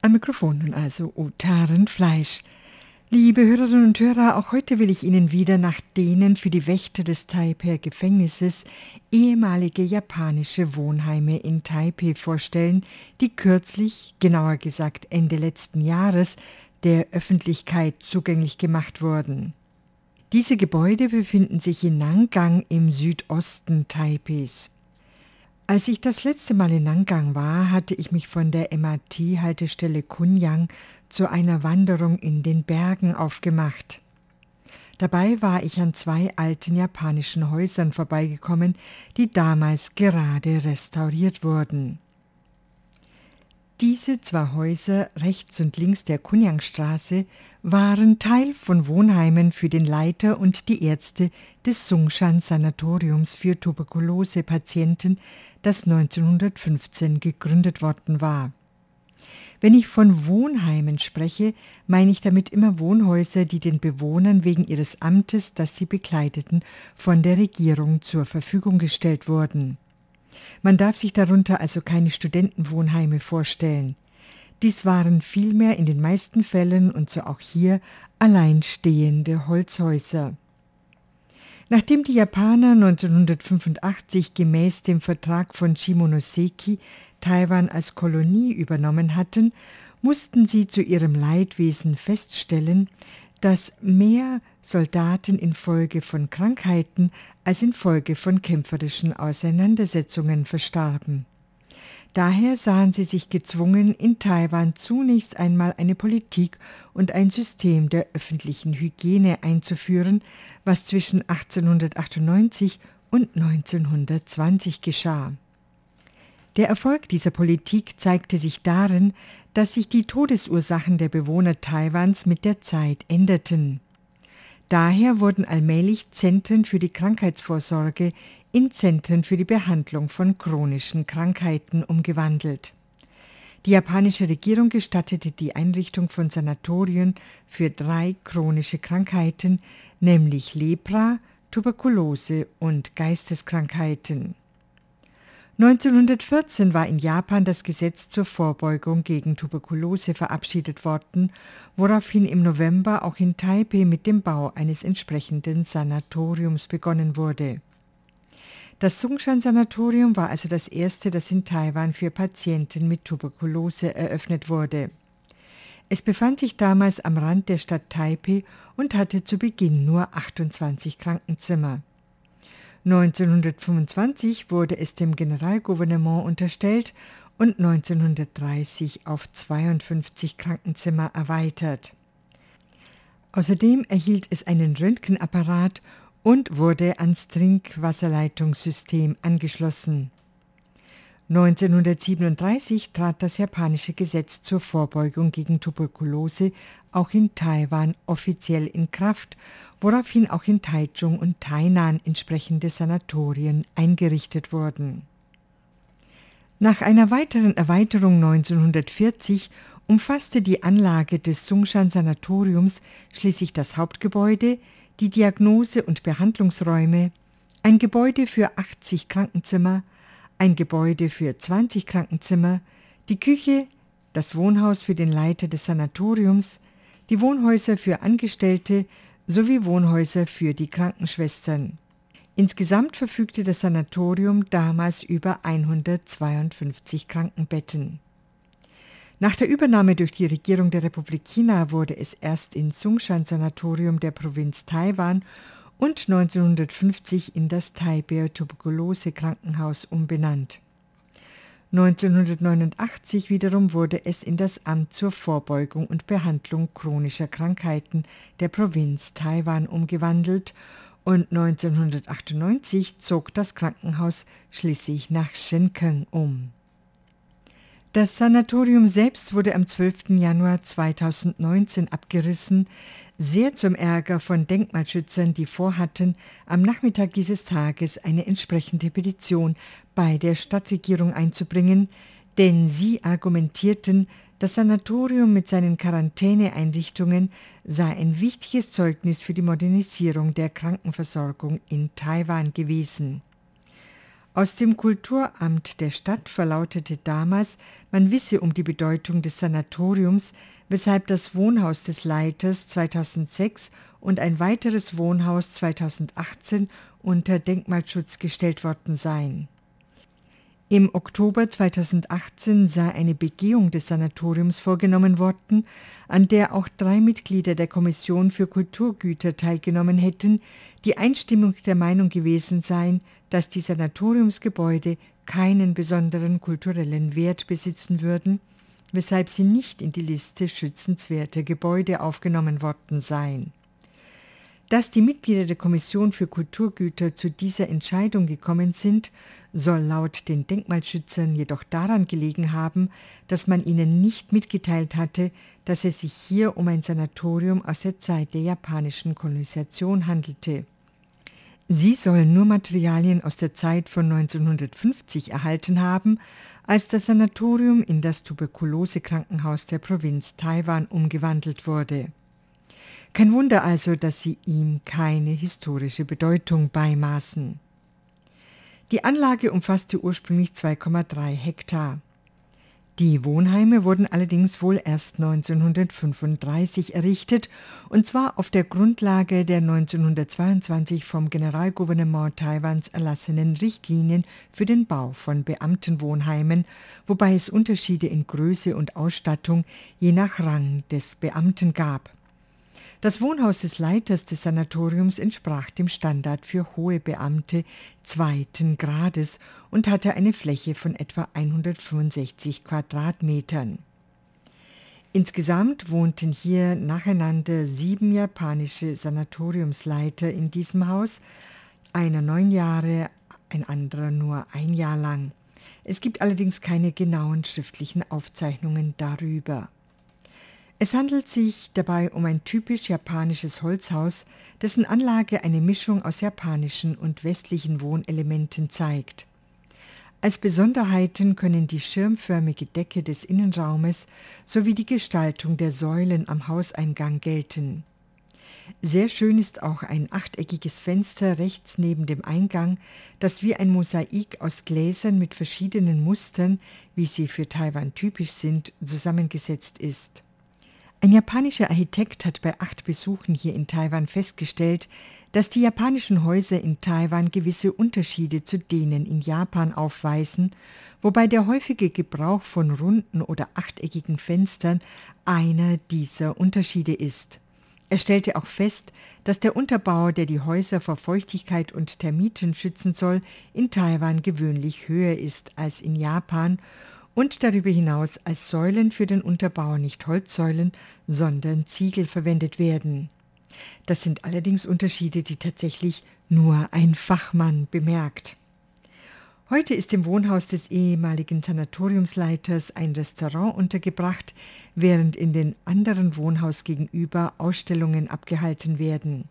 Am Mikrofon nun also Uta Rindfleisch. Liebe Hörerinnen und Hörer, auch heute will ich Ihnen wieder nach denen für die Wächter des Taipei-Gefängnisses ehemalige japanische Wohnheime in Taipei vorstellen, die kürzlich, genauer gesagt Ende letzten Jahres, der Öffentlichkeit zugänglich gemacht wurden. Diese Gebäude befinden sich in Nangang im Südosten Taipehs. Als ich das letzte Mal in Nangang war, hatte ich mich von der MRT-Haltestelle Kunyang zu einer Wanderung in den Bergen aufgemacht. Dabei war ich an zwei alten japanischen Häusern vorbeigekommen, die damals gerade restauriert wurden. Diese zwei Häuser rechts und links der Kunyangstraße waren Teil von Wohnheimen für den Leiter und die Ärzte des Sungshan Sanatoriums für Tuberkulose-Patienten, das 1915 gegründet worden war. Wenn ich von Wohnheimen spreche, meine ich damit immer Wohnhäuser, die den Bewohnern wegen ihres Amtes, das sie bekleideten, von der Regierung zur Verfügung gestellt wurden. Man darf sich darunter also keine Studentenwohnheime vorstellen. Dies waren vielmehr in den meisten Fällen und so auch hier alleinstehende Holzhäuser. Nachdem die Japaner 1985 gemäß dem Vertrag von Shimonoseki Taiwan als Kolonie übernommen hatten, mussten sie zu ihrem Leidwesen feststellen, dass mehr Soldaten infolge von Krankheiten als infolge von kämpferischen Auseinandersetzungen verstarben. Daher sahen sie sich gezwungen, in Taiwan zunächst einmal eine Politik und ein System der öffentlichen Hygiene einzuführen, was zwischen 1898 und 1920 geschah. Der Erfolg dieser Politik zeigte sich darin, dass sich die Todesursachen der Bewohner Taiwans mit der Zeit änderten. Daher wurden allmählich Zentren für die Krankheitsvorsorge in Zentren für die Behandlung von chronischen Krankheiten umgewandelt. Die japanische Regierung gestattete die Einrichtung von Sanatorien für drei chronische Krankheiten, nämlich Lepra, Tuberkulose und Geisteskrankheiten. 1914 war in Japan das Gesetz zur Vorbeugung gegen Tuberkulose verabschiedet worden, woraufhin im November auch in Taipei mit dem Bau eines entsprechenden Sanatoriums begonnen wurde. Das Sungshan-Sanatorium war also das erste, das in Taiwan für Patienten mit Tuberkulose eröffnet wurde. Es befand sich damals am Rand der Stadt Taipei und hatte zu Beginn nur 28 Krankenzimmer. 1925 wurde es dem Generalgouvernement unterstellt und 1930 auf 52 Krankenzimmer erweitert. Außerdem erhielt es einen Röntgenapparat und wurde ans Trinkwasserleitungssystem angeschlossen. 1937 trat das japanische Gesetz zur Vorbeugung gegen Tuberkulose auch in Taiwan offiziell in Kraft, woraufhin auch in Taichung und Tainan entsprechende Sanatorien eingerichtet wurden. Nach einer weiteren Erweiterung 1940 umfasste die Anlage des Sungshan Sanatoriums schließlich das Hauptgebäude, die Diagnose- und Behandlungsräume, ein Gebäude für 80 Krankenzimmer, ein Gebäude für 20 Krankenzimmer, die Küche, das Wohnhaus für den Leiter des Sanatoriums, die Wohnhäuser für Angestellte sowie Wohnhäuser für die Krankenschwestern. Insgesamt verfügte das Sanatorium damals über 152 Krankenbetten. Nach der Übernahme durch die Regierung der Republik China wurde es erst in Sungshan Sanatorium der Provinz Taiwan und 1950 in das Taiber Tuberkulose Krankenhaus umbenannt. 1989 wiederum wurde es in das Amt zur Vorbeugung und Behandlung chronischer Krankheiten der Provinz Taiwan umgewandelt und 1998 zog das Krankenhaus schließlich nach Shenkeng um. Das Sanatorium selbst wurde am 12. Januar 2019 abgerissen, sehr zum Ärger von Denkmalschützern, die vorhatten, am Nachmittag dieses Tages eine entsprechende Petition bei der Stadtregierung einzubringen, denn sie argumentierten, das Sanatorium mit seinen Quarantäneeinrichtungen sei ein wichtiges Zeugnis für die Modernisierung der Krankenversorgung in Taiwan gewesen. Aus dem Kulturamt der Stadt verlautete damals, man wisse um die Bedeutung des Sanatoriums, weshalb das Wohnhaus des Leiters 2006 und ein weiteres Wohnhaus 2018 unter Denkmalschutz gestellt worden seien im Oktober 2018 sei eine Begehung des Sanatoriums vorgenommen worden, an der auch drei Mitglieder der Kommission für Kulturgüter teilgenommen hätten, die einstimmig der Meinung gewesen seien, dass die Sanatoriumsgebäude keinen besonderen kulturellen Wert besitzen würden, weshalb sie nicht in die Liste schützenswerter Gebäude aufgenommen worden seien dass die Mitglieder der Kommission für Kulturgüter zu dieser Entscheidung gekommen sind, soll laut den Denkmalschützern jedoch daran gelegen haben, dass man ihnen nicht mitgeteilt hatte, dass es sich hier um ein Sanatorium aus der Zeit der japanischen Kolonisation handelte. Sie sollen nur Materialien aus der Zeit von 1950 erhalten haben, als das Sanatorium in das Tuberkulose-Krankenhaus der Provinz Taiwan umgewandelt wurde. Kein Wunder also, dass sie ihm keine historische Bedeutung beimaßen. Die Anlage umfasste ursprünglich 2,3 Hektar. Die Wohnheime wurden allerdings wohl erst 1935 errichtet, und zwar auf der Grundlage der 1922 vom Generalgouvernement Taiwans erlassenen Richtlinien für den Bau von Beamtenwohnheimen, wobei es Unterschiede in Größe und Ausstattung je nach Rang des Beamten gab. Das Wohnhaus des Leiters des Sanatoriums entsprach dem Standard für hohe Beamte zweiten Grades und hatte eine Fläche von etwa 165 Quadratmetern. Insgesamt wohnten hier nacheinander sieben japanische Sanatoriumsleiter in diesem Haus, einer neun Jahre, ein anderer nur ein Jahr lang. Es gibt allerdings keine genauen schriftlichen Aufzeichnungen darüber. Es handelt sich dabei um ein typisch japanisches Holzhaus, dessen Anlage eine Mischung aus japanischen und westlichen Wohnelementen zeigt. Als Besonderheiten können die schirmförmige Decke des Innenraumes sowie die Gestaltung der Säulen am Hauseingang gelten. Sehr schön ist auch ein achteckiges Fenster rechts neben dem Eingang, das wie ein Mosaik aus Gläsern mit verschiedenen Mustern, wie sie für Taiwan typisch sind, zusammengesetzt ist. Ein japanischer Architekt hat bei acht Besuchen hier in Taiwan festgestellt, dass die japanischen Häuser in Taiwan gewisse Unterschiede zu denen in Japan aufweisen, wobei der häufige Gebrauch von runden oder achteckigen Fenstern einer dieser Unterschiede ist. Er stellte auch fest, dass der Unterbau, der die Häuser vor Feuchtigkeit und Termiten schützen soll, in Taiwan gewöhnlich höher ist als in Japan und darüber hinaus als Säulen für den Unterbau nicht Holzsäulen, sondern Ziegel verwendet werden. Das sind allerdings Unterschiede, die tatsächlich nur ein Fachmann bemerkt. Heute ist im Wohnhaus des ehemaligen Sanatoriumsleiters ein Restaurant untergebracht, während in den anderen Wohnhaus gegenüber Ausstellungen abgehalten werden.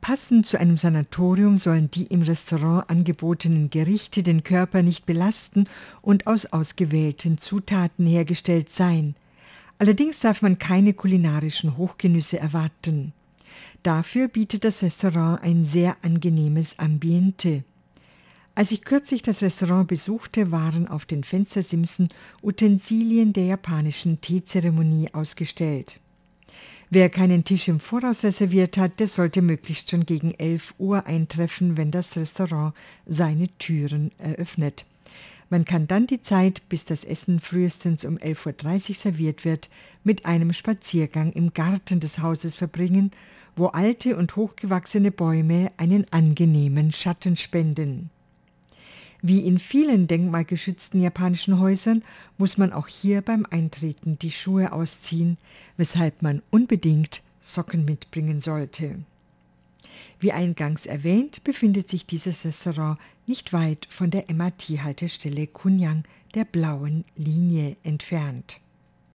Passend zu einem Sanatorium sollen die im Restaurant angebotenen Gerichte den Körper nicht belasten und aus ausgewählten Zutaten hergestellt sein. Allerdings darf man keine kulinarischen Hochgenüsse erwarten. Dafür bietet das Restaurant ein sehr angenehmes Ambiente. Als ich kürzlich das Restaurant besuchte, waren auf den Fenstersimsen Utensilien der japanischen Teezeremonie ausgestellt. Wer keinen Tisch im Voraus reserviert hat, der sollte möglichst schon gegen 11 Uhr eintreffen, wenn das Restaurant seine Türen eröffnet. Man kann dann die Zeit, bis das Essen frühestens um 11.30 Uhr serviert wird, mit einem Spaziergang im Garten des Hauses verbringen, wo alte und hochgewachsene Bäume einen angenehmen Schatten spenden. Wie in vielen denkmalgeschützten japanischen Häusern muss man auch hier beim Eintreten die Schuhe ausziehen, weshalb man unbedingt Socken mitbringen sollte. Wie eingangs erwähnt, befindet sich dieses Restaurant nicht weit von der MRT-Haltestelle Kunyang der blauen Linie entfernt.